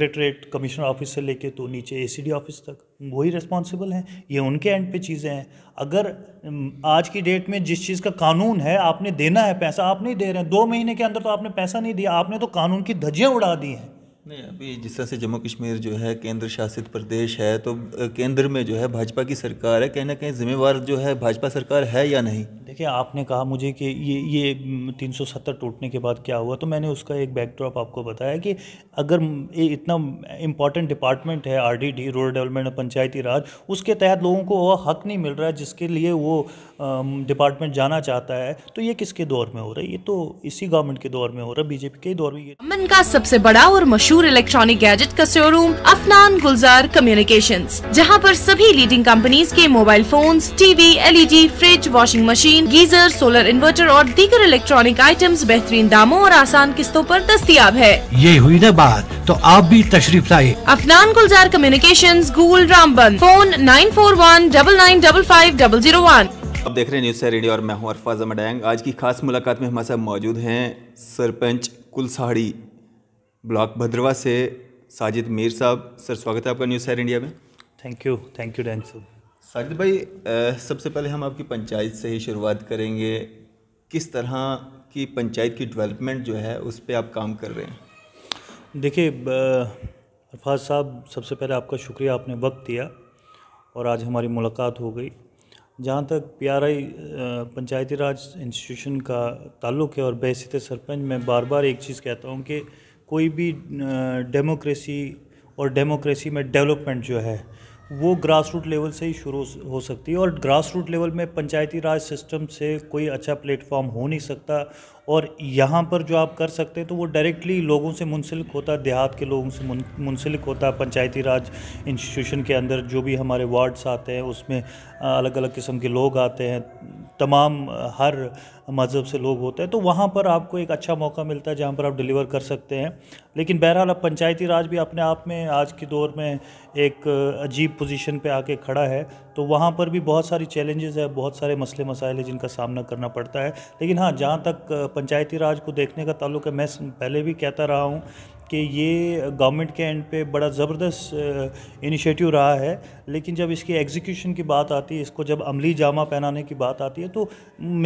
Secretariat commissioner office से लेके तो नीचे एसीडी ऑफिस तक वही रिस्पॉन्सिबल हैं ये उनके एंड पे चीज़ें हैं अगर आज की डेट में जिस चीज़ का कानून है आपने देना है पैसा आप नहीं दे रहे हैं दो महीने के अंदर तो आपने पैसा नहीं दिया आपने तो कानून की धज्जियाँ उड़ा दी हैं नहीं अभी जिस तरह से जम्मू कश्मीर जो है केंद्र शासित प्रदेश है तो केंद्र में जो है भाजपा की सरकार है कहीं ना कहीं जिम्मेवार जो है भाजपा सरकार है या नहीं देखिए आपने कहा मुझे कि ये ये 370 टूटने के बाद क्या हुआ तो मैंने उसका एक बैकड्रॉप आपको बताया कि अगर ये इतना इम्पॉर्टेंट डिपार्टमेंट है आर रूरल डेवलपमेंट और पंचायती राज उसके तहत लोगों को वह हक नहीं मिल रहा है जिसके लिए वो डिपार्टमेंट जाना चाहता है तो ये किसके दौर में हो रहा है ये तो इसी गवर्नमेंट के दौर में हो रहा है बीजेपी के दौर में ये अमन का सबसे बड़ा और मशहूर मशहूर इलेक्ट्रॉनिक गैजेट का शोरूम अफनान गुलजार कम्युनिकेशन जहाँ आरोप सभी लीडिंग कंपनीज के mobile phone TV LED fridge washing machine geyser solar inverter और दीगर इलेक्ट्रॉनिक आइटम्स बेहतरीन दामों और आसान किस्तों आरोप दस्तियाब है ये हुई न बात तो आप भी तशरीफ लाए Afnan Gulzar communication Gool Ramban phone nine four one double nine double five double zero one अब देख रहे हैं न्यूज़ रेडियो और मैं हूं अरफाज अमडैंग आज की खास मुलाकात में हमारे साथ मौजूद हैं सरपंच कुलसाड़ी ब्लॉक भद्रवा से साजिद मीर साहब सर स्वागत है आपका न्यूज़ सैर इंडिया में थैंक यू थैंक यू डैन सर साजिद भाई सबसे पहले हम आपकी पंचायत से ही शुरुआत करेंगे किस तरह की पंचायत की डेवलपमेंट जो है उस पर आप काम कर रहे हैं देखिए अरफाज साहब सबसे पहले आपका शुक्रिया आपने वक्त दिया और आज हमारी मुलाकात हो गई जहाँ तक पीआरआई पंचायती राज इंस्टीट्यूशन का ताल्लुक़ है और बैसत सरपंच मैं बार बार एक चीज़ कहता हूँ कि कोई भी डेमोक्रेसी और डेमोक्रेसी में डेवलपमेंट जो है वो ग्रास रूट लेवल से ही शुरू हो सकती है और ग्रास रूट लेवल में पंचायती राज सिस्टम से कोई अच्छा प्लेटफॉर्म हो नहीं सकता और यहाँ पर जो आप कर सकते हैं तो वो डायरेक्टली लोगों से मुंसलिक होता देहात के लोगों से मुंसलिक होता पंचायती राज इंस्टीट्यूशन के अंदर जो भी हमारे वार्ड्स आते हैं उसमें अलग अलग किस्म के लोग आते हैं तमाम हर मज़हब से लोग होते हैं तो वहाँ पर आपको एक अच्छा मौका मिलता है जहाँ पर आप डिलीवर कर सकते हैं लेकिन बहरहाल अब पंचायती राज भी अपने आप में आज के दौर में एक अजीब पोजीशन पे आके खड़ा है तो वहाँ पर भी बहुत सारी चैलेंजेस है बहुत सारे मसले मसाइल हैं जिनका सामना करना पड़ता है लेकिन हाँ जहाँ तक पंचायती राज को देखने का ताल्लुक है मैं पहले भी कहता रहा हूँ कि ये गवर्नमेंट के एंड पे बड़ा ज़बरदस्त इनिशिएटिव रहा है लेकिन जब इसकी एग्जीक्यूशन की बात आती है इसको जब अमली जामा पहनाने की बात आती है तो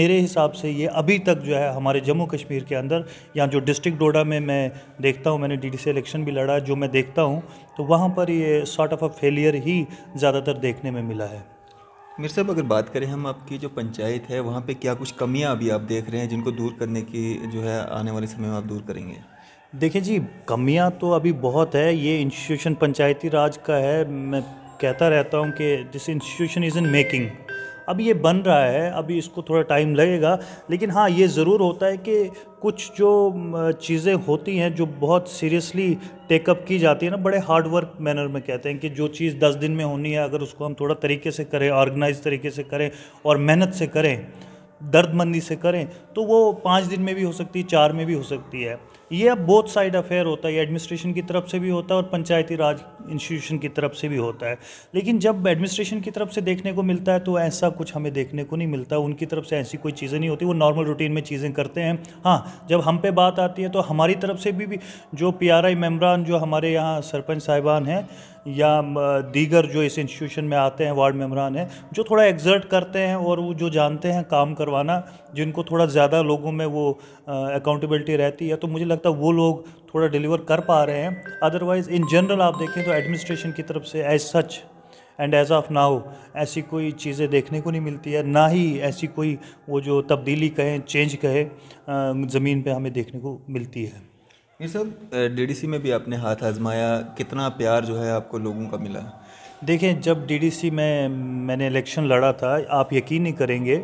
मेरे हिसाब से ये अभी तक जो है हमारे जम्मू कश्मीर के अंदर या जो डिस्ट्रिक्ट डोडा में मैं देखता हूँ मैंने डी से इलेक्शन भी लड़ा जो मैं देखता हूँ तो वहाँ पर ये सॉर्ट ऑफ अ फेलियर ही ज़्यादातर देखने में मिला है मेरे साहब अगर बात करें हम आपकी जो पंचायत है वहाँ पे क्या कुछ कमियाँ अभी आप देख रहे हैं जिनको दूर करने की जो है आने वाले समय में आप दूर करेंगे देखिए जी कमियां तो अभी बहुत है ये इंस्टीट्यूशन पंचायती राज का है मैं कहता रहता हूँ कि this institution is in making अब ये बन रहा है अभी इसको थोड़ा टाइम लगेगा लेकिन हाँ ये ज़रूर होता है कि कुछ जो चीज़ें होती हैं जो बहुत सीरियसली टेकअप की जाती है ना बड़े हार्ड वर्क मैनर में कहते हैं कि जो चीज़ दस दिन में होनी है अगर उसको हम थोड़ा तरीके से करें ऑर्गेनाइज तरीके से करें और मेहनत से करें दर्द मंदी से करें तो वो पाँच दिन में भी हो सकती है चार में भी हो सकती है ये अब बोथ साइड अफेयर होता है एडमिनिस्ट्रेशन की तरफ से भी होता है और पंचायती राज इंस्टीट्यूशन की तरफ से भी होता है लेकिन जब एडमिनिस्ट्रेशन की तरफ से देखने को मिलता है तो ऐसा कुछ हमें देखने को नहीं मिलता उनकी तरफ से ऐसी कोई चीज़ें नहीं होती वो नॉर्मल रूटीन में चीज़ें करते हैं हाँ जब हम पे बात आती है तो हमारी तरफ से भी, भी जो पी आर आई मेम्बरान जो हमारे यहाँ सरपंच साहिबान हैं या दीगर जो इस इंस्टीट्यूशन में आते हैं वार्ड मेम्बरान हैं जो थोड़ा एग्जर्ट करते हैं और वो जो जानते हैं काम करवाना जिनको थोड़ा ज़्यादा लोगों में वो अकाउंटेबिलिटी रहती है तो मुझे लगता है वो लोग थोड़ा डिलीवर कर पा रहे हैं अदरवाइज़ इन जनरल आप देखें तो एडमिनिस्ट्रेशन की तरफ से as such and as of now ऐसी कोई चीज़ें देखने को नहीं मिलती है ना ही ऐसी कोई वो जो तब्दीली कहें चेंज कहे ज़मीन पे हमें देखने को मिलती है ये सब डीडीसी में भी आपने हाथ आजमाया कितना प्यार जो है आपको लोगों का मिला देखें जब डीडीसी में मैंने इलेक्शन लड़ा था आप यकीन नहीं करेंगे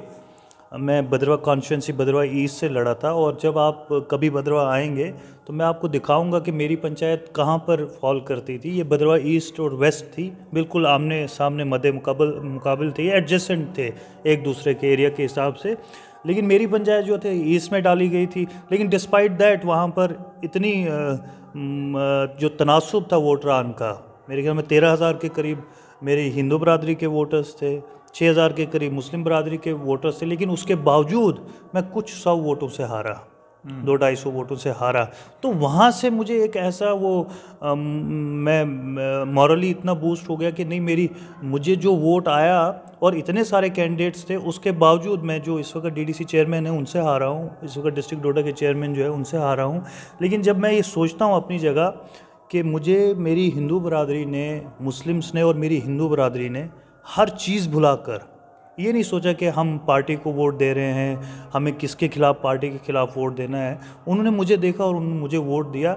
मैं भद्रवा कॉन्स्टिट्यूंसी भद्रवा ईस्ट से लड़ा था और जब आप कभी भद्रवा आएंगे तो मैं आपको दिखाऊंगा कि मेरी पंचायत कहाँ पर फॉल करती थी ये भद्रवा ईस्ट और वेस्ट थी बिल्कुल आमने सामने मदे मुकाबल मुकाबल थे एडजस्टेंट थे एक दूसरे के एरिया के हिसाब से लेकिन मेरी पंचायत जो थी ईस्ट में डाली गई थी लेकिन डिस्पाइट दैट वहाँ पर इतनी जो तनासब था वोटरान का मेरे ख्याल में तेरह हज़ार के करीब मेरे हिंदू बरदरी के वोटर्स थे 6000 के करीब मुस्लिम बरदरी के वोटर्स थे लेकिन उसके बावजूद मैं कुछ सौ वोटों से हारा हम्म। दो ढाई सौ वोटों से हारा तो वहाँ से मुझे एक ऐसा वो आ, मैं मॉरली इतना बूस्ट हो गया कि नहीं मेरी मुझे जो वोट आया और इतने सारे कैंडिडेट्स थे उसके बावजूद मैं जो इस वक्त डीडीसी चेयरमैन है उनसे हारा हूँ इस वक्त डिस्ट्रिक्ट डोडा के चेयरमैन जो है उनसे हारा हूँ लेकिन जब मैं ये सोचता हूँ अपनी जगह कि मुझे मेरी हिंदू बरदरी ने मुस्लिम्स ने और मेरी हिंदू बरदरी ने हर चीज़ भुलाकर ये नहीं सोचा कि हम पार्टी को वोट दे रहे हैं हमें किसके खिलाफ पार्टी के खिलाफ वोट देना है उन्होंने मुझे देखा और उन्होंने मुझे वोट दिया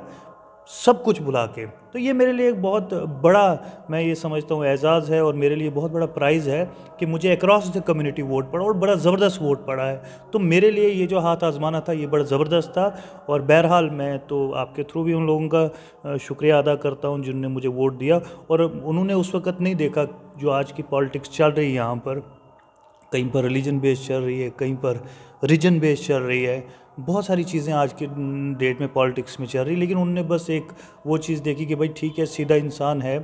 सब कुछ बुला के तो ये मेरे लिए एक बहुत बड़ा मैं ये समझता हूँ एजाज़ है और मेरे लिए बहुत बड़ा प्राइज़ है कि मुझे अक्रॉस द कम्युनिटी वोट पड़ा और बड़ा ज़बरदस्त वोट पड़ा है तो मेरे लिए ये जो हाथ आजमाना था ये बड़ा ज़बरदस्त था और बहरहाल मैं तो आपके थ्रू भी उन लोगों का शुक्रिया अदा करता हूँ जिनने मुझे वोट दिया और उन्होंने उस वक़्त नहीं देखा जो आज की पॉलिटिक्स चल रही है यहाँ पर कहीं पर रिलीजन बेस्ड चल रही है कहीं पर रीजन बेस्ड चल रही है बहुत सारी चीज़ें आज के डेट में पॉलिटिक्स में चल रही लेकिन उनने बस एक वो चीज़ देखी कि भाई ठीक है सीधा इंसान है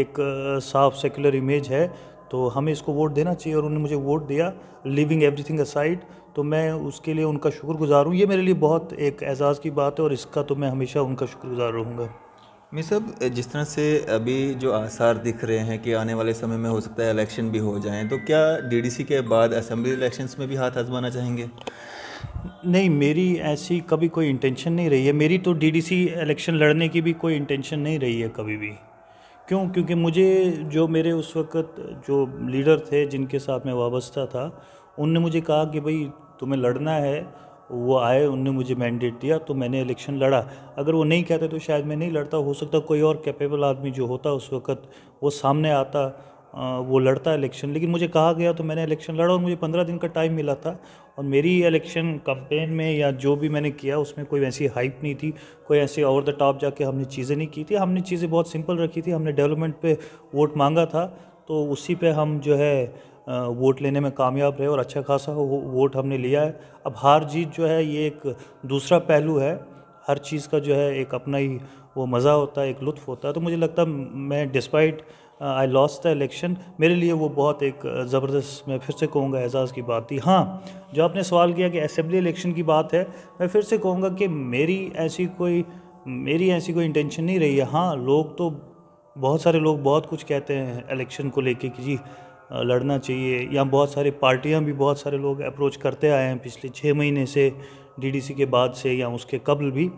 एक साफ सेकुलर इमेज है तो हमें इसको वोट देना चाहिए और उन्होंने मुझे वोट दिया लिविंग एवरीथिंग असाइड तो मैं उसके लिए उनका शुक्रगुजार हूँ ये मेरे लिए बहुत एक एजाज़ की बात है और इसका तो मैं हमेशा उनका शुक्रगुजार रहूँगा मैं सब जिस तरह से अभी जो आसार दिख रहे हैं कि आने वाले समय में हो सकता है इलेक्शन भी हो जाएं तो क्या डीडीसी के बाद असेंबली इलेक्शंस में भी हाथ आजमाना चाहेंगे नहीं मेरी ऐसी कभी कोई इंटेंशन नहीं रही है मेरी तो डीडीसी इलेक्शन लड़ने की भी कोई इंटेंशन नहीं रही है कभी भी क्यों क्योंकि मुझे जो मेरे उस वक्त जो लीडर थे जिनके साथ मैं वाबस्ता था उनने मुझे कहा कि भाई तुम्हें लड़ना है वो आए उनने मुझे मैंडेट दिया तो मैंने इलेक्शन लड़ा अगर वो नहीं कहते तो शायद मैं नहीं लड़ता हो सकता कोई और कैपेबल आदमी जो होता उस वक्त वो सामने आता वो लड़ता है इलेक्शन लेकिन मुझे कहा गया तो मैंने इलेक्शन लड़ा और मुझे पंद्रह दिन का टाइम मिला था और मेरी इलेक्शन कंपेन में या जो भी मैंने किया उसमें कोई ऐसी हाइप नहीं थी कोई ऐसे ओवर द टॉप जाके हमने चीज़ें नहीं की थी हमने चीज़ें बहुत सिंपल रखी थी हमने डेवलपमेंट पे वोट मांगा था तो उसी पे हम जो है वोट लेने में कामयाब रहे और अच्छा खासा वोट हमने लिया है अब हार जीत जो है ये एक दूसरा पहलू है हर चीज़ का जो है एक अपना ही वो मज़ा होता है एक लुत्फ़ होता है तो मुझे लगता है मैं despite I lost the election मेरे लिए वो बहुत एक uh, ज़बरदस्त मैं फिर से कहूँगा एजाज़ की बात थी हाँ जो आपने सवाल किया कि असम्बली इलेक्शन की बात है मैं फिर से कहूँगा कि मेरी ऐसी कोई मेरी ऐसी कोई इंटेंशन नहीं रही है हाँ लोग तो बहुत सारे लोग बहुत कुछ कहते हैं इलेक्शन को लेके कि जी uh, लड़ना चाहिए या बहुत सारी पार्टियां भी बहुत सारे लोग अप्रोच करते आए हैं पिछले छः महीने से डीडीसी के बाद से या उसके कबल भी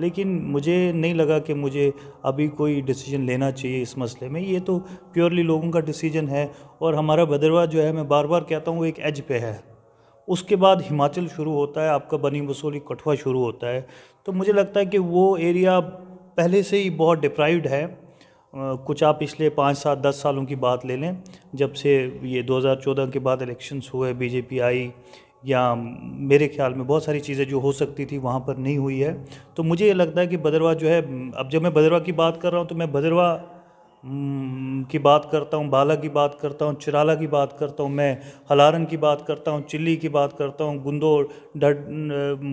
लेकिन मुझे नहीं लगा कि मुझे अभी कोई डिसीजन लेना चाहिए इस मसले में ये तो प्योरली लोगों का डिसीजन है और हमारा भद्रवाह जो है मैं बार बार कहता हूँ वो एक एज पे है उसके बाद हिमाचल शुरू होता है आपका बनी बसोली कठुआ शुरू होता है तो मुझे लगता है कि वो एरिया पहले से ही बहुत डिप्राइव्ड है कुछ आप पिछले पाँच सात दस सालों की बात ले लें जब से ये 2014 के बाद इलेक्शंस हुए बीजेपी आई या मेरे ख्याल में बहुत सारी चीज़ें जो हो सकती थी वहाँ पर नहीं हुई है तो मुझे ये लगता है कि भद्रवा जो है अब जब मैं भद्रवा की बात कर रहा हूँ तो मैं भद्रवा की बात करता हूँ बाला की बात करता हूँ चिराला की बात करता हूँ मैं हलारन की बात करता हूँ चिल्ली की बात करता हूँ गुंदोर ढड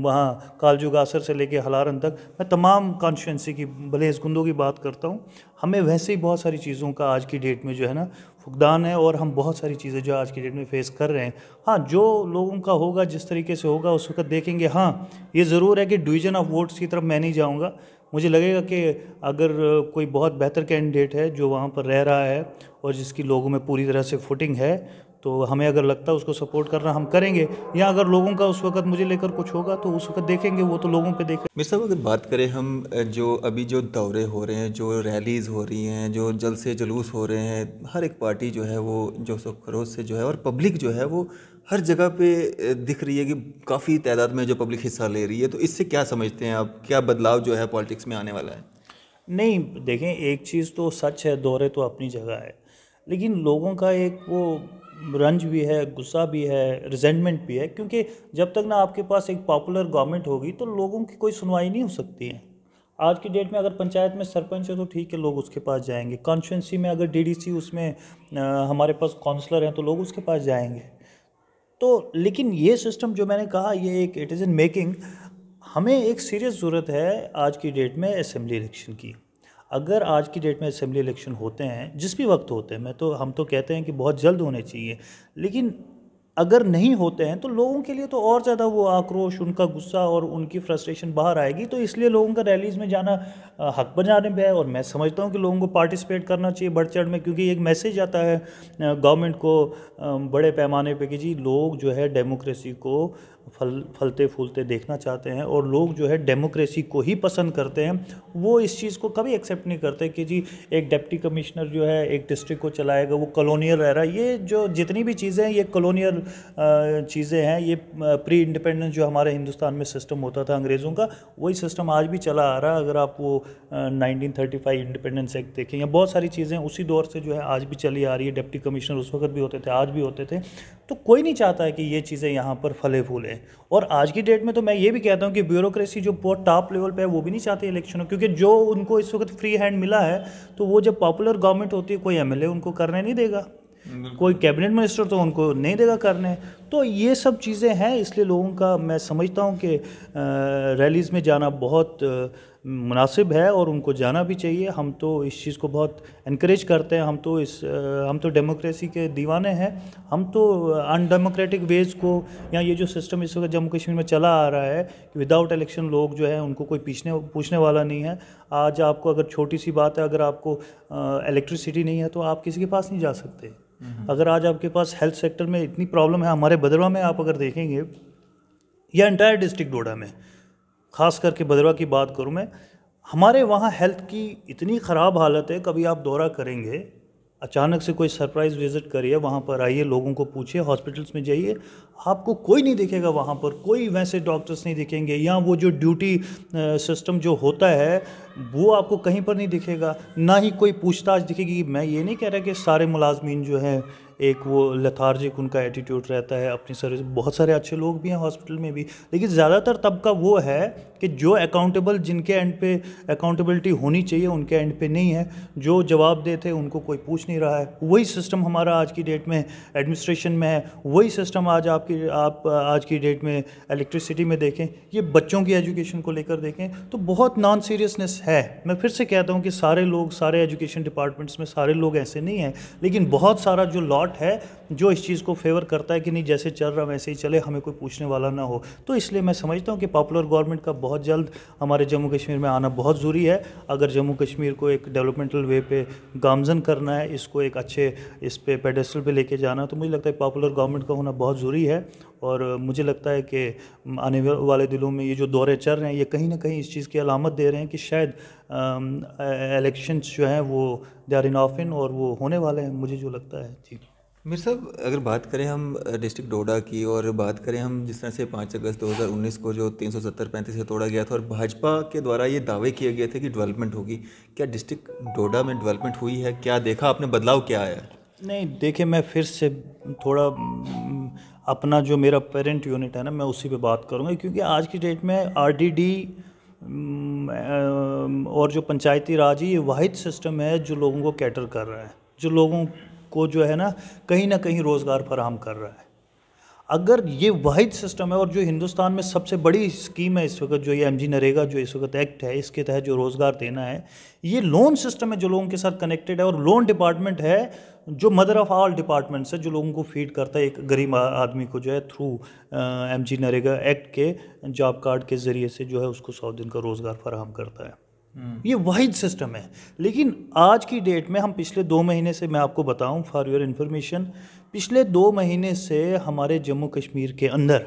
वहाँ कालजुगासर से लेके हलारन तक मैं तमाम कॉन्स्टिटेंसी की भले इस गुंदों की बात करता हूँ हमें वैसे ही बहुत सारी चीज़ों का आज की डेट में जो है ना फुकदान है और हम बहुत सारी चीज़ें जो आज की डेट में फेस कर रहे हैं हाँ जो लोगों का होगा जिस तरीके से होगा उस वक्त देखेंगे हाँ ये ज़रूर है कि डिवीज़न ऑफ वोट्स की तरफ मैं नहीं जाऊँगा मुझे लगेगा कि अगर कोई बहुत बेहतर कैंडिडेट है जो वहाँ पर रह रहा है और जिसकी लोगों में पूरी तरह से फुटिंग है तो हमें अगर लगता है उसको सपोर्ट करना हम करेंगे या अगर लोगों का उस वक्त मुझे लेकर कुछ होगा तो उस वक्त देखेंगे वो तो लोगों पे देखेंगे मिस साहब अगर बात करें हम जो अभी जो दौरे हो रहे हैं जो रैलीज़ हो रही हैं जो जलसे जुलूस हो रहे हैं हर एक पार्टी जो है वो सो खरोश से जो है और पब्लिक जो है वो हर जगह पे दिख रही है कि काफ़ी तादाद में जो पब्लिक हिस्सा ले रही है तो इससे क्या समझते हैं आप क्या बदलाव जो है पॉलिटिक्स में आने वाला है नहीं देखें एक चीज़ तो सच है दौरे तो अपनी जगह है लेकिन लोगों का एक वो रंज भी है गुस्सा भी है रिजेंटमेंट भी है क्योंकि जब तक ना आपके पास एक पॉपुलर गवर्नमेंट होगी तो लोगों की कोई सुनवाई नहीं हो सकती है आज की डेट में अगर पंचायत में सरपंच है तो ठीक है लोग उसके पास जाएंगे कॉन्स्टिटेंसी में अगर डीडीसी उसमें आ, हमारे पास काउंसलर हैं तो लोग उसके पास जाएंगे तो लेकिन ये सिस्टम जो मैंने कहा ये एक इट इज़ इन मेकिंग हमें एक सीरियस ज़रूरत है आज की डेट में असम्बली इलेक्शन की अगर आज की डेट में असम्बली इलेक्शन होते हैं जिस भी वक्त होते हैं मैं तो हम तो कहते हैं कि बहुत जल्द होने चाहिए लेकिन अगर नहीं होते हैं तो लोगों के लिए तो और ज़्यादा वो आक्रोश उनका गुस्सा और उनकी फ्रस्ट्रेशन बाहर आएगी तो इसलिए लोगों का रैलीज़ में जाना हक बजाने पर है और मैं समझता हूँ कि लोगों को पार्टिसिपेट करना चाहिए बढ़ चढ़ में क्योंकि एक मैसेज आता है गवर्नमेंट को बड़े पैमाने पे कि जी लोग जो है डेमोक्रेसी को फल फलते फूलते देखना चाहते हैं और लोग जो है डेमोक्रेसी को ही पसंद करते हैं वो इस चीज़ को कभी एक्सेप्ट नहीं करते कि जी एक डिप्टी कमिश्नर जो है एक डिस्ट्रिक्ट को चलाएगा वो कॉलोनियल रह रहा है ये जो जितनी भी चीज़ें हैं ये कॉलोनियल चीज़ें हैं ये प्री इंडिपेंडेंस जो हमारे हिंदुस्तान में सिस्टम होता था अंग्रेज़ों का वही सिस्टम आज भी चला आ रहा है अगर आप वो नाइनटीन इंडिपेंडेंस एक्ट देखें या बहुत सारी चीज़ें उसी दौर से जो है आज भी चली आ रही है डिप्टी कमिश्नर उस वक्त भी होते थे आज भी होते थे तो कोई नहीं चाहता है कि ये चीज़ें यहाँ पर फले फूले हैं और आज की डेट में तो मैं ये भी कहता हूँ कि ब्यूरोक्रेसी जो बहुत टॉप लेवल पे है वो भी नहीं चाहती इलेक्शनों क्योंकि जो उनको इस वक्त फ्री हैंड मिला है तो वो जब पॉपुलर गवर्नमेंट होती है कोई एमएलए उनको करने नहीं देगा कोई कैबिनेट मिनिस्टर तो उनको नहीं देगा करने तो ये सब चीज़ें हैं इसलिए लोगों का मैं समझता हूँ कि रैलीज़ में जाना बहुत आ, मुनासिब है और उनको जाना भी चाहिए हम तो इस चीज़ को बहुत इनक्रेज करते हैं हम तो इस हम तो डेमोक्रेसी के दीवाने हैं हम तो अनडेमोक्रेटिक वेज को या ये जो सिस्टम इस वक्त जम्मू कश्मीर में चला आ रहा है कि विदाउट इलेक्शन लोग जो है उनको कोई पीछने पूछने वाला नहीं है आज आपको अगर छोटी सी बात है अगर आपको इलेक्ट्रिसिटी नहीं है तो आप किसी के पास नहीं जा सकते हम्म। अगर आज आपके पास हेल्थ सेक्टर में इतनी प्रॉब्लम है हमारे बदरवा में आप अगर देखेंगे या इंटायर डिस्ट्रिक्ट डोडा में ख़ास करके भद्रवा की बात करूँ मैं हमारे वहाँ हेल्थ की इतनी ख़राब हालत है कभी आप दौरा करेंगे अचानक से कोई सरप्राइज़ विज़िट करिए वहाँ पर आइए लोगों को पूछिए हॉस्पिटल्स में जाइए आपको कोई नहीं दिखेगा वहाँ पर कोई वैसे डॉक्टर्स नहीं दिखेंगे या वो जो ड्यूटी सिस्टम जो होता है वो आपको कहीं पर नहीं दिखेगा ना ही कोई पूछताछ दिखेगी मैं ये नहीं कह रहा कि सारे मुलाजमीन जो हैं एक वो लथार्जिक उनका एटीट्यूड रहता है अपनी सर्विस बहुत सारे अच्छे लोग भी हैं हॉस्पिटल में भी लेकिन ज़्यादातर तबका वो है कि जो अकाउंटेबल जिनके एंड पे अकाउंटेबिलिटी होनी चाहिए उनके एंड पे नहीं है जो जवाब देते हैं उनको कोई पूछ नहीं रहा है वही सिस्टम हमारा आज की डेट में एडमिनिस्ट्रेशन में है वही सिस्टम आज आपकी आप आज की डेट में इलेक्ट्रिसिटी में देखें ये बच्चों की एजुकेशन को लेकर देखें तो बहुत नॉन सीरियसनेस है मैं फिर से कहता हूँ कि सारे लोग सारे एजुकेशन डिपार्टमेंट्स में सारे लोग ऐसे नहीं हैं लेकिन बहुत सारा जो लॉट पार्ट है जो इस चीज़ को फेवर करता है कि नहीं जैसे चल रहा वैसे ही चले हमें कोई पूछने वाला ना हो तो इसलिए मैं समझता हूँ कि पॉपुलर गवर्नमेंट का बहुत जल्द हमारे जम्मू कश्मीर में आना बहुत ज़रूरी है अगर जम्मू कश्मीर को एक डेवलपमेंटल वे पे गामजन करना है इसको एक अच्छे इस पर पे, पेडेस्टल पे लेके जाना है तो मुझे लगता है पॉपुलर गवर्नमेंट का होना बहुत ज़रूरी है और मुझे लगता है कि आने वाले दिनों में ये जो दौरे चल रहे हैं ये कहीं ना कहीं इस चीज़ की अलामत दे रहे हैं कि शायद इलेक्शंस जो हैं वो दे आर इन इन और वो होने वाले हैं मुझे जो लगता है जी मेरे साहब अगर बात करें हम डिस्ट्रिक्ट डोडा की और बात करें हम जिस तरह से पाँच अगस्त 2019 को जो तीन सौ सत्तर पैंतीस से तोड़ा गया था और भाजपा के द्वारा ये दावे किए गए थे कि डेवलपमेंट होगी क्या डिस्ट्रिक्ट डोडा में डेवलपमेंट हुई है क्या देखा आपने बदलाव क्या आया नहीं देखिए मैं फिर से थोड़ा अपना जो मेरा पेरेंट यूनिट है ना मैं उसी पर बात करूँगा क्योंकि आज की डेट में आर और जो पंचायती राज ये वाहिद सिस्टम है जो लोगों को कैटर कर रहा है जो लोगों को जो है ना कहीं ना कहीं रोज़गार फराहम कर रहा है अगर ये वाहिद सिस्टम है और जो हिंदुस्तान में सबसे बड़ी स्कीम है इस वक्त जो ये एम जी नरेगा जो इस वक्त एक्ट है इसके तहत जो रोज़गार देना है ये लोन सिस्टम है जो लोगों के साथ कनेक्टेड है और लोन डिपार्टमेंट है जो मदर ऑफ़ ऑल डिपार्टमेंट्स है जो लोगों को फीड करता है एक गरीब आदमी को जो है through M G NREGA act के जॉब कार्ड के ज़रिए से जो है उसको सौ दिन का रोज़गार फराहम करता है हम्म। ये वाहिद सिस्टम है लेकिन आज की डेट में हम पिछले दो महीने से मैं आपको बताऊं फॉर योर इन्फॉर्मेशन पिछले दो महीने से हमारे जम्मू कश्मीर के अंदर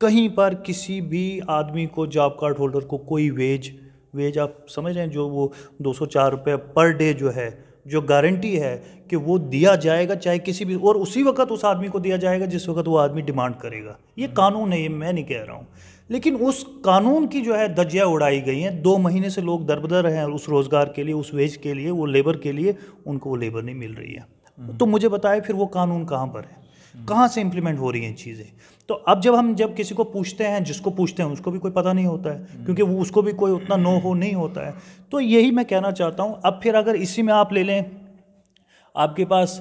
कहीं पर किसी भी आदमी को जॉब कार्ड होल्डर को कोई वेज वेज आप समझ रहे हैं जो वो दो सौ चार रुपये पर डे जो है जो गारंटी है कि वो दिया जाएगा चाहे किसी भी और उसी वक्त उस आदमी को दिया जाएगा जिस वक्त वो आदमी डिमांड करेगा ये कानून है ये मैं नहीं कह रहा हूँ लेकिन उस कानून की जो है दज्जिया उड़ाई गई हैं दो महीने से लोग दरबदर हैं उस रोज़गार के लिए उस वेज के लिए वो लेबर के लिए उनको वो लेबर नहीं मिल रही है हम्म। तो मुझे बताए फिर वो कानून कहाँ पर है कहाँ से इम्प्लीमेंट हो रही हैं चीज़ें तो अब जब हम जब किसी को पूछते हैं जिसको पूछते हैं उसको भी कोई पता नहीं होता है हम्म। क्योंकि वो उसको भी कोई उतना नो हो नहीं होता है तो यही मैं कहना चाहता हूँ अब फिर अगर इसी में आप ले लें आपके पास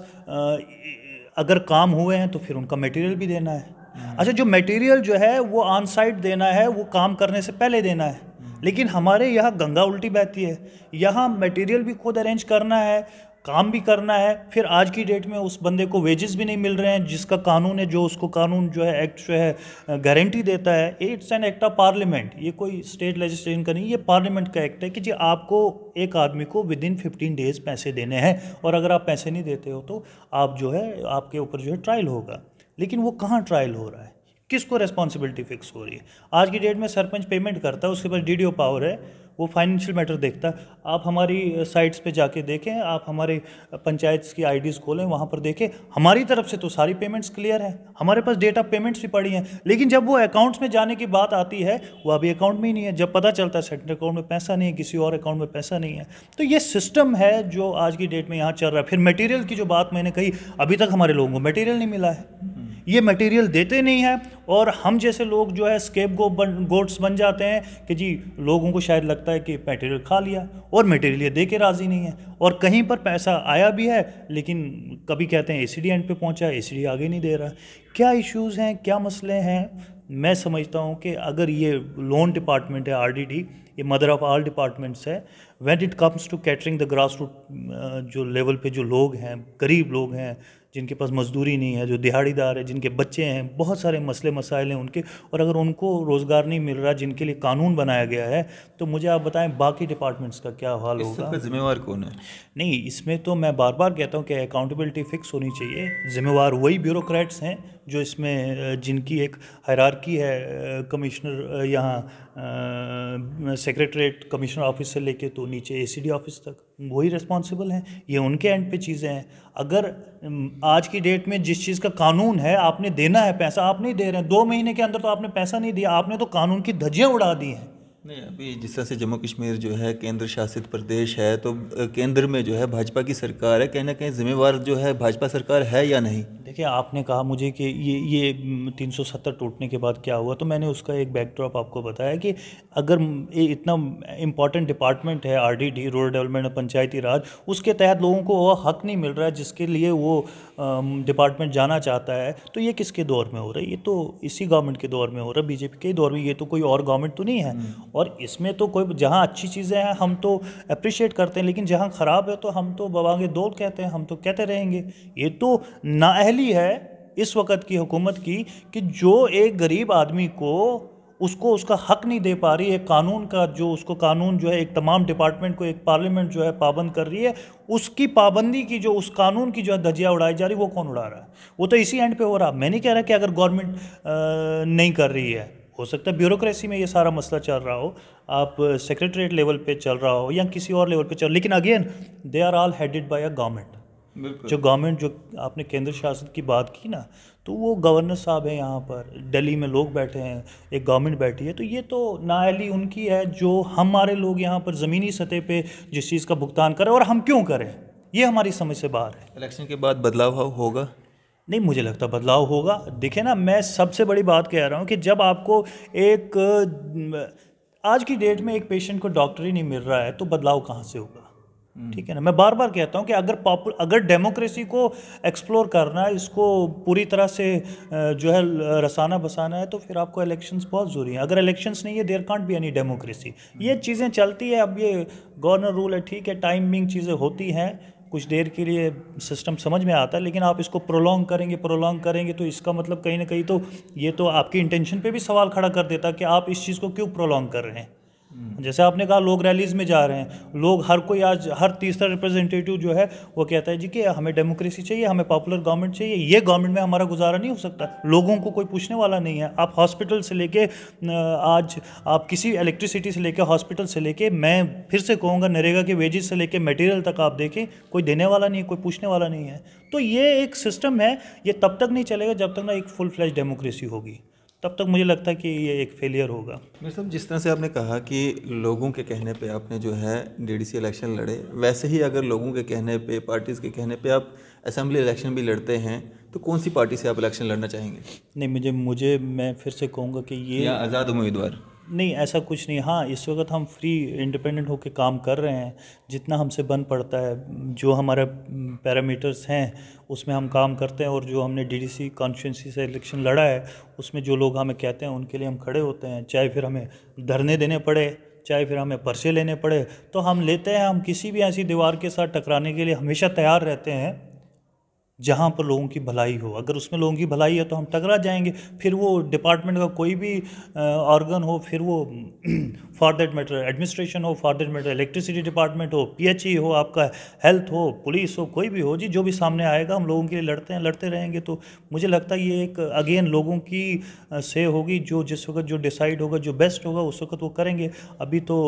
अगर काम हुए हैं तो फिर उनका मटेरियल भी देना है अच्छा जो मटेरियल जो है वो ऑन साइट देना है वो काम करने से पहले देना है लेकिन हमारे यहाँ गंगा उल्टी बहती है यहाँ मटेरियल भी खुद अरेंज करना है काम भी करना है फिर आज की डेट में उस बंदे को वेजेस भी नहीं मिल रहे हैं जिसका कानून है जो उसको कानून जो है एक्ट जो है गारंटी देता है it's an act of parliament ये कोई स्टेट लेजिस्लेशन का नहीं ये पार्लियामेंट का एक्ट है कि जी आपको एक आदमी को विद इन फिफ्टीन डेज पैसे देने हैं और अगर आप पैसे नहीं देते हो तो आप जो है आपके ऊपर जो है ट्रायल होगा लेकिन वो कहाँ ट्रायल हो रहा है किसको रेस्पॉन्सिबिलिटी फिक्स हो रही है आज की डेट में सरपंच पेमेंट करता है उसके पास डी पावर है वो फाइनेंशियल मैटर देखता है आप हमारी साइट्स पे जाके देखें आप हमारे पंचायत की आईडीज़ खोलें वहाँ पर देखें हमारी तरफ से तो सारी पेमेंट्स क्लियर है हमारे पास डेट ऑफ पेमेंट्स भी पड़ी हैं लेकिन जब वो अकाउंट्स में जाने की बात आती है वो अभी अकाउंट में ही नहीं है जब पता चलता है सेंट्रल अकाउंट में पैसा नहीं है किसी और अकाउंट में पैसा नहीं है तो ये सिस्टम है जो आज की डेट में यहाँ चल रहा है फिर मटेरियल की जो बात मैंने कही अभी तक हमारे लोगों को मटेरियल नहीं मिला है ये मटेरियल देते नहीं हैं और हम जैसे लोग जो है स्केप गो बन गोट्स बन जाते हैं कि जी लोगों को शायद लगता है कि मटेरियल खा लिया और मटेरियल ये दे के राज़ी नहीं है और कहीं पर पैसा आया भी है लेकिन कभी कहते हैं ए सी डी एंड पे पहुँचा ए सी डी आगे नहीं दे रहा क्या इश्यूज़ हैं क्या मसले हैं मैं समझता हूँ कि अगर ये लोन डिपार्टमेंट है आर डी डी ये मदर ऑफ़ ऑल डिपार्टमेंट्स है when it comes to catering the grass root जो लेवल पे जो लोग हैं गरीब लोग हैं जिनके पास मजदूरी नहीं है जो दिहाड़ीदार है जिनके बच्चे हैं बहुत सारे मसले मसाइल हैं उनके और अगर उनको रोज़गार नहीं मिल रहा जिनके लिए कानून बनाया गया है तो मुझे आप बताएं बाकी डिपार्टमेंट्स का क्या हाल होगा जिम्मेवार कौन है नहीं इसमें तो मैं बार बार कहता हूँ कि अकाउंटेबिलिटी फिक्स होनी चाहिए जिम्मेवार वही ब्यूरोक्रेट्स हैं जो इसमें जिनकी एक हरारकी है कमिश्नर यहाँ सेक्रेटरीट कमिश्नर ऑफिस से लेके तो नीचे ए ऑफिस तक वही रिस्पॉन्सिबल हैं ये उनके एंड पे चीज़ें हैं अगर आज की डेट में जिस चीज़ का कानून है आपने देना है पैसा आप नहीं दे रहे हैं दो महीने के अंदर तो आपने पैसा नहीं दिया आपने तो कानून की धज्जियाँ उड़ा दी हैं नहीं अभी जिस तरह से जम्मू कश्मीर जो है केंद्र शासित प्रदेश है तो केंद्र में जो है भाजपा की सरकार है कहीं ना कहीं जिम्मेवार जो है भाजपा सरकार है या नहीं देखिए आपने कहा मुझे कि ये ये 370 टूटने के बाद क्या हुआ तो मैंने उसका एक बैकड्रॉप आपको बताया कि अगर ये इतना इम्पॉर्टेंट डिपार्टमेंट है आर रूरल डेवलपमेंट और पंचायती राज उसके तहत लोगों को वह हक नहीं मिल रहा है जिसके लिए वो डिपार्टमेंट जाना चाहता है तो ये किसके दौर में हो रहा है ये तो इसी गवर्नमेंट के दौर में हो रहा है बीजेपी के दौर में ये तो कोई और गवर्नमेंट तो नहीं है हम्म। और इसमें तो कोई जहाँ अच्छी चीज़ें हैं हम तो अप्रिशिएट करते हैं लेकिन जहाँ ख़राब है तो हम तो बवागे दौल कहते हैं हम तो कहते रहेंगे ये तो नाअहली है इस वक्त की हुकूमत की कि जो एक गरीब आदमी को उसको उसका हक नहीं दे पा रही है कानून का जो उसको कानून जो है एक तमाम डिपार्टमेंट को एक पार्लियामेंट जो है पाबंद कर रही है उसकी पाबंदी की जो उस कानून की जो है धजिया उड़ाई जा रही है वो कौन उड़ा रहा है वो तो इसी एंड पे हो रहा मैं नहीं कह रहा कि अगर गवर्नमेंट नहीं कर रही है हो सकता है ब्यूरोक्रेसी में ये सारा मसला चल रहा हो आप सेक्रेटरीट लेवल पे चल रहा हो या किसी और लेवल पे चल लेकिन again they are all headed by a government जो गवर्नमेंट जो आपने केंद्र शासित की बात की ना तो वो गवर्नर साहब हैं यहाँ पर दिल्ली में लोग बैठे हैं एक गवर्नमेंट बैठी है तो ये तो नाअली उनकी है जो हमारे लोग यहाँ पर ज़मीनी सतह पे जिस चीज़ का भुगतान करें और हम क्यों करें ये हमारी समझ से बाहर है इलेक्शन के बाद बदलाव होगा नहीं मुझे लगता बदलाव होगा देखे ना मैं सबसे बड़ी बात कह रहा हूँ कि जब आपको एक आज की डेट में एक पेशेंट को डॉक्टर ही नहीं मिल रहा है तो बदलाव कहाँ से होगा हम्म। ठीक है ना मैं बार बार कहता हूँ कि अगर पॉपुल अगर डेमोक्रेसी को एक्सप्लोर करना है इसको पूरी तरह से जो है रसाना बसाना है तो फिर आपको इलेक्शंस बहुत ज़रूरी है अगर इलेक्शंस नहीं है there can't be any democracy ये हम्म। चीज़ें चलती है अब ये गवर्नर रूल है ठीक है टाइमिंग चीज़ें होती हैं कुछ देर के लिए सिस्टम समझ में आता है लेकिन आप इसको प्रोलॉन्ग करेंगे प्रोलॉन्ग करेंगे तो इसका मतलब कहीं ना कहीं तो ये तो आपकी इंटेंशन पे भी सवाल खड़ा कर देता कि आप इस चीज़ को क्यों प्रोलॉन्ग कर रहे हैं हम्म। जैसे आपने कहा लोग रैलीज में जा रहे हैं लोग हर कोई आज हर तीसरा रिप्रेजेंटेटिव जो है वो कहता है जी कि हमें डेमोक्रेसी चाहिए हमें पॉपुलर गवर्नमेंट चाहिए ये गवर्नमेंट में हमारा गुजारा नहीं हो सकता लोगों को कोई पूछने वाला नहीं है आप हॉस्पिटल से लेके आज आप किसी इलेक्ट्रिसिटी से लेके हॉस्पिटल से लेके मैं फिर से कहूँगा नरेगा के वेजेस से लेके मटेरियल तक आप देखें कोई देने वाला नहीं है कोई पूछने वाला नहीं है तो ये एक सिस्टम है ये तब तक नहीं चलेगा जब तक ना एक फुल फ्लैश डेमोक्रेसी होगी तब तक मुझे लगता है कि ये एक फेलियर होगा मेरे साहब जिस तरह से आपने कहा कि लोगों के कहने पे आपने जो है डीडीसी इलेक्शन लड़े वैसे ही अगर लोगों के कहने पे पार्टीज़ के कहने पे आप असेंबली इलेक्शन भी लड़ते हैं तो कौन सी पार्टी से आप इलेक्शन लड़ना चाहेंगे नहीं मुझे मुझे मैं फिर से कहूँगा कि ये आज़ाद उम्मीदवार नहीं ऐसा कुछ नहीं हाँ इस वक्त हम फ्री इंडिपेंडेंट होकर काम कर रहे हैं जितना हमसे बन पड़ता है जो हमारे पैरामीटर्स हैं उसमें हम काम करते हैं और जो हमने डीडीसी कॉन्स्टिट्यूंसी से इलेक्शन लड़ा है उसमें जो लोग हमें कहते हैं उनके लिए हम खड़े होते हैं चाहे फिर हमें धरने देने पड़े चाहे फिर हमें पर्चे लेने पड़े तो हम लेते हैं हम किसी भी ऐसी दीवार के साथ टकराने के लिए हमेशा तैयार रहते हैं जहाँ पर लोगों की भलाई हो अगर उसमें लोगों की भलाई है तो हम टकरा जाएंगे फिर वो डिपार्टमेंट का कोई भी ऑर्गन हो फिर वो फॉर दैट मैटर एडमिनिस्ट्रेशन हो for that matter electricity department हो पीएचई e हो आपका हेल्थ हो पुलिस हो कोई भी हो जी जो भी सामने आएगा हम लोगों के लिए लड़ते हैं लड़ते रहेंगे तो मुझे लगता है ये एक अगेन लोगों की से होगी जो जिस वक्त जो डिसाइड होगा जो बेस्ट होगा उस वक्त वो करेंगे अभी तो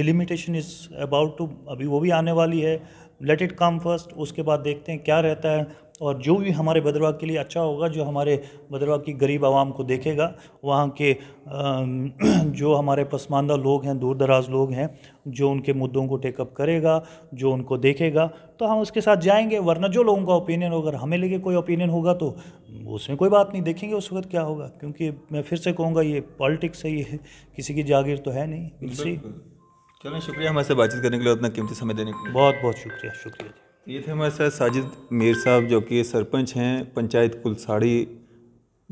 डिलिमिटेशन इज़ अबाउट टू अभी वो भी आने वाली है लेट इट कम फर्स्ट उसके बाद देखते हैं क्या रहता है और जो भी हमारे भद्रवाह के लिए अच्छा होगा जो हमारे भद्रवाह की गरीब आवाम को देखेगा वहाँ के जो हमारे पसमानदा लोग हैं दूर दराज लोग हैं जो उनके मुद्दों को टेकअप करेगा जो उनको देखेगा तो हम उसके साथ जाएंगे वरना जो लोगों का ओपिनियन होगा अगर हमें लेके कोई ओपिनियन होगा तो उसमें कोई बात नहीं देखेंगे उस वक्त क्या होगा क्योंकि मैं फिर से कहूँगा ये पॉलिटिक्स है ये किसी की जागीर तो है नहीं चलें शुक्रिया हमारे साथ बातचीत करने के लिए उतना कीमती समय देने के लिए बहुत बहुत शुक्रिया शुक्रिया जी तो ये थे हमारे साथ साजिद मीर साहब जो कि सरपंच हैं पंचायत कुलसाड़ी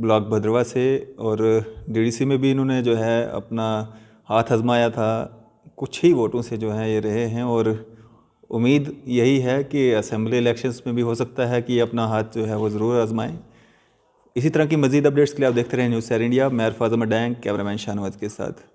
ब्लॉक भद्रवा से और डीडीसी में भी इन्होंने जो है अपना हाथ आजमाया था कुछ ही वोटों से जो है ये रहे हैं और उम्मीद यही है कि असम्बली इलेक्शंस में भी हो सकता है कि अपना हाथ जो है वो ज़रूर आजमाएं इसी तरह की मजीद अपडेट्स के लिए आप देखते रहें न्यूज़ सैर इंडिया मैं अरफाज़म डैंग कैमरामैन शाहनवाज के साथ